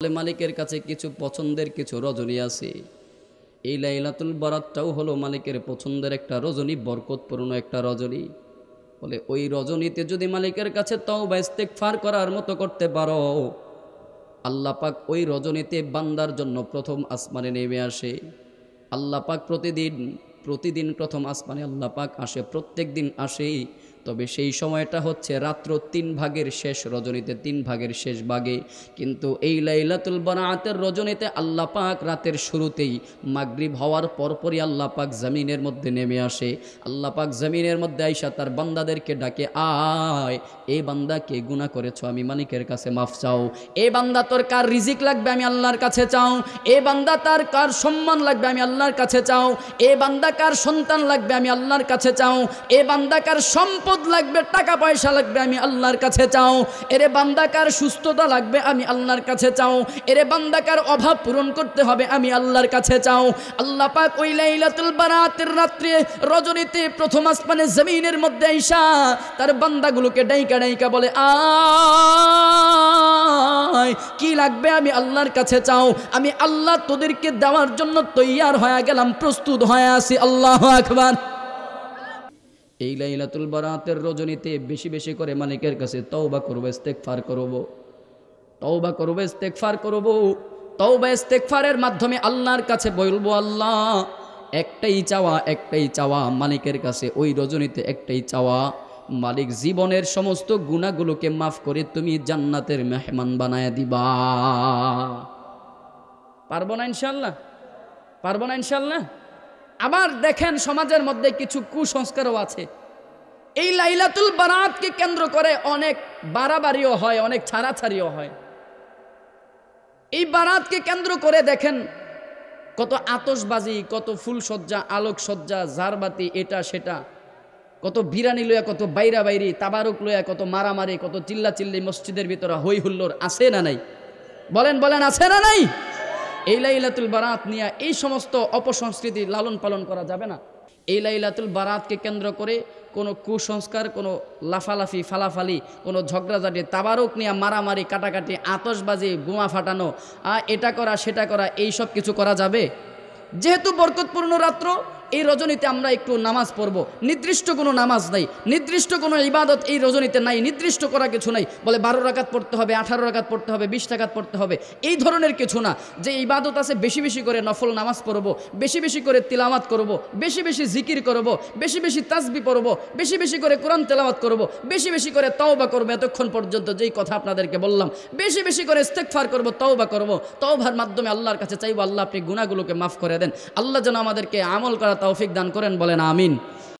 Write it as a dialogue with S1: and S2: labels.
S1: বলে মালিকের কাছে কিছু পছন্দের কিছু রজনী আছে এই লাইলাতুল বরাতটাও হলো মালিকের পছন্দের একটা রজনী বরকতপূর্ণ একটা রজনী বলে ওই রজনীতে যদি মালিকের কাছে তাও বা ফার করার মতো করতে পারো আল্লাহ পাক ওই রজনীতে বান্দার জন্য প্রথম আসমানে নেমে আসে আল্লাহ পাক প্রতিদিন প্রতিদিন প্রথম আসমানে আল্লাহ পাক আসে প্রত্যেক দিন আসেই তবে সেই সময়টা হচ্ছে রাত্র তিন ভাগের শেষ রজনীতে তিন ভাগের শেষ ভাগে কিন্তু এই লাইলাতুল বনাতের রজনীতে আল্লাহ পাক রাতের শুরুতেই মাগরীব হওয়ার পরপরই আল্লাহ পাক জমিনের মধ্যে নেমে আসে আল্লাহ পাক জমিনের মধ্যে আইসা তার বান্দাদেরকে ডাকে আয় এ বান্দাকে গুণা করেছ আমি মালিকের কাছে মাফ চাও এ বান্দা তোর কার রিজিক লাগবে আমি আল্লাহর কাছে চাও এ বান্দা তার কার সম্মান লাগবে আমি আল্লাহর কাছে চাও এ বান্দা কার সন্তান লাগবে আমি আল্লাহর কাছে চাও এ বান্দা কার সম্পদ দরদ লাগবে টাকা পয়সা লাগবে আমি আল্লাহর কাছে চাও এরে বান্দাকার সুস্থতা লাগবে আমি আল্লাহর কাছে চাও এরে বান্দাকার অভাব পূরণ করতে হবে আমি আল্লাহর কাছে চাও আল্লাহ পাক ওই লাইলাতুল বারাতের রাত্রে রজনীতে প্রথম আসমানে জমিনের মধ্যে আইসা তার বান্দাগুলোকে ডাইকা ডাইকা বলে আয় কি লাগবে আমি আল্লাহর কাছে চাও আমি আল্লাহ তোদেরকে দেওয়ার জন্য তৈয়ার হয়ে গেলাম প্রস্তুত হয়ে আসি আল্লাহ আকবার এই লাইলাতুল বারাতের রজনীতে বেশি বেশি করে মালিকের কাছে তওবা করবো ইস্তেকফার করব তওবা করবো ইস্তেকফার বা তওবা ইস্তেকফারের মাধ্যমে আল্লাহর কাছে বলবো আল্লাহ একটাই চাওয়া একটাই চাওয়া মালিকের কাছে ওই রজনীতে একটাই চাওয়া মালিক জীবনের সমস্ত গুণাগুলোকে মাফ করে তুমি জান্নাতের মেহমান বানায় দিবা পারবো না ইনশাল্লাহ পারবো না ইনশাল্লাহ আবার দেখেন সমাজের মধ্যে কিছু কুসংস্কারও আছে এই লাইলাতুল বারাতকে কেন্দ্র করে অনেক বাড়াবাড়িও হয় অনেক ছাড়াছাড়িও হয় এই বারাতকে কেন্দ্র করে দেখেন কত আতসবাজি কত ফুলসজ্জা আলোকসজ্জা ঝাড়বাতি এটা সেটা কত বিরানি লইয়া কত বাইরা বাইরি তাবারুক লইয়া কত মারামারি কত চিল্লা চিল্লি মসজিদের ভিতরে হৈ হুল্লোর আছে না নাই বলেন বলেন আছে না নাই এই লাইলাতুল বারাত নিয়ে এই সমস্ত অপসংস্কৃতি লালন পালন করা যাবে না এই লাইলাতুল বারাতকে কেন্দ্র করে কোনো কুসংস্কার কোনো লাফালাফি ফালাফালি কোনো ঝগড়াঝাটি তাবারুক নিয়ে মারামারি কাটাকাটি আতসবাজি গুমা ফাটানো এটা করা সেটা করা এই সব কিছু করা যাবে যেহেতু বরকতপূর্ণ রাত্র এই রজনীতে আমরা একটু নামাজ পড়ব নির্দিষ্ট কোনো নামাজ নাই নির্দিষ্ট কোনো ইবাদত এই রজনীতে নাই নির্দিষ্ট করা কিছু নাই বলে বারো রাকাত পড়তে হবে আঠারো রাকাত পড়তে হবে বিশ টাকাত পড়তে হবে এই ধরনের কিছু না যে ইবাদত আছে বেশি বেশি করে নফল নামাজ পড়ব বেশি বেশি করে তিলামাত করব বেশি বেশি জিকির করব বেশি বেশি তাজবি পড়ব বেশি বেশি করে কোরআন তেলামাত করব বেশি বেশি করে তওবা করবো এতক্ষণ পর্যন্ত যেই কথা আপনাদেরকে বললাম বেশি বেশি করে ইস্তেকফার করব তওবা করব তওবার মাধ্যমে আল্লাহর কাছে চাইব আল্লাহ আপনি গুণাগুলোকে মাফ করে দেন আল্লাহ যেন আমাদেরকে আমল করা তৌফিক দান করেন বলেন আমিন